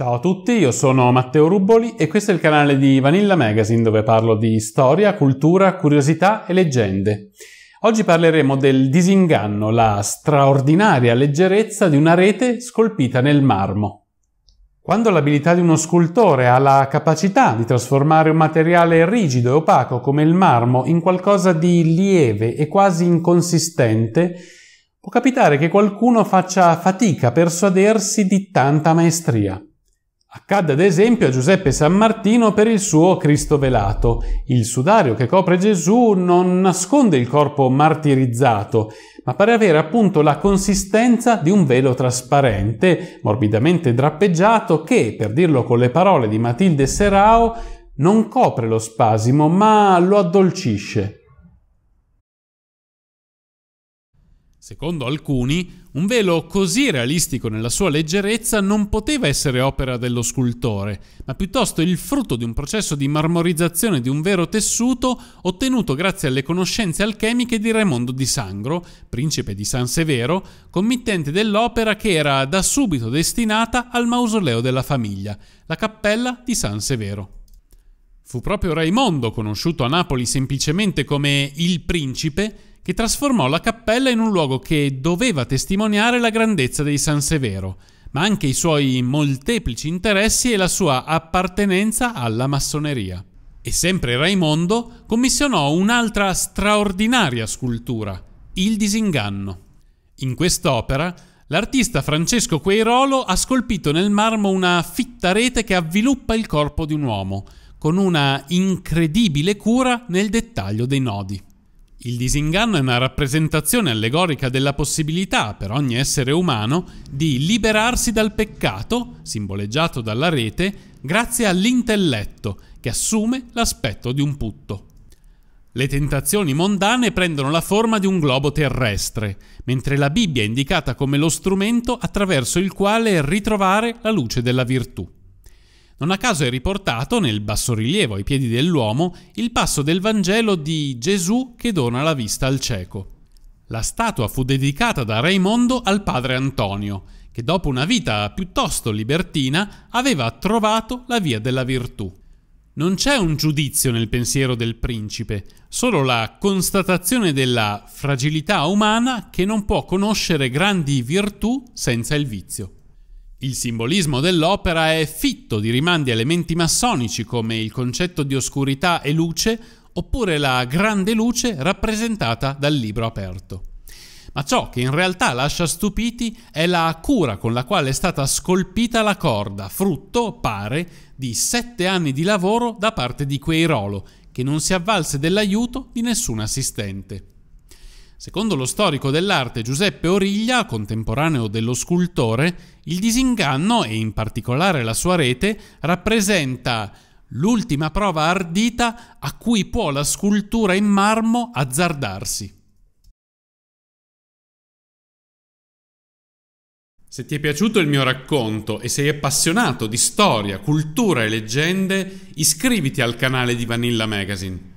Ciao a tutti, io sono Matteo Rubboli e questo è il canale di Vanilla Magazine dove parlo di storia, cultura, curiosità e leggende. Oggi parleremo del disinganno, la straordinaria leggerezza di una rete scolpita nel marmo. Quando l'abilità di uno scultore ha la capacità di trasformare un materiale rigido e opaco come il marmo in qualcosa di lieve e quasi inconsistente, può capitare che qualcuno faccia fatica a persuadersi di tanta maestria. Accadde ad esempio a Giuseppe San Martino per il suo Cristo velato. Il sudario che copre Gesù non nasconde il corpo martirizzato, ma pare avere appunto la consistenza di un velo trasparente, morbidamente drappeggiato, che, per dirlo con le parole di Matilde Serao, non copre lo spasimo, ma lo addolcisce. Secondo alcuni, un velo così realistico nella sua leggerezza non poteva essere opera dello scultore, ma piuttosto il frutto di un processo di marmorizzazione di un vero tessuto ottenuto grazie alle conoscenze alchemiche di Raimondo di Sangro, principe di San Severo, committente dell'opera che era da subito destinata al mausoleo della famiglia, la cappella di San Severo. Fu proprio Raimondo, conosciuto a Napoli semplicemente come il principe, e trasformò la cappella in un luogo che doveva testimoniare la grandezza di San Severo, ma anche i suoi molteplici interessi e la sua appartenenza alla massoneria. E sempre Raimondo commissionò un'altra straordinaria scultura, Il disinganno. In quest'opera l'artista Francesco Queirolo ha scolpito nel marmo una fitta rete che avviluppa il corpo di un uomo, con una incredibile cura nel dettaglio dei nodi. Il disinganno è una rappresentazione allegorica della possibilità per ogni essere umano di liberarsi dal peccato, simboleggiato dalla rete, grazie all'intelletto, che assume l'aspetto di un putto. Le tentazioni mondane prendono la forma di un globo terrestre, mentre la Bibbia è indicata come lo strumento attraverso il quale ritrovare la luce della virtù. Non a caso è riportato nel bassorilievo ai piedi dell'uomo il passo del Vangelo di Gesù che dona la vista al cieco. La statua fu dedicata da Raimondo al padre Antonio, che dopo una vita piuttosto libertina aveva trovato la via della virtù. Non c'è un giudizio nel pensiero del principe, solo la constatazione della fragilità umana che non può conoscere grandi virtù senza il vizio. Il simbolismo dell'opera è fitto di rimandi a elementi massonici come il concetto di oscurità e luce oppure la grande luce rappresentata dal libro aperto. Ma ciò che in realtà lascia stupiti è la cura con la quale è stata scolpita la corda, frutto, pare, di sette anni di lavoro da parte di Queirolo, che non si avvalse dell'aiuto di nessun assistente. Secondo lo storico dell'arte Giuseppe Origlia, contemporaneo dello scultore, il disinganno e in particolare la sua rete rappresenta l'ultima prova ardita a cui può la scultura in marmo azzardarsi. Se ti è piaciuto il mio racconto e sei appassionato di storia, cultura e leggende, iscriviti al canale di Vanilla Magazine.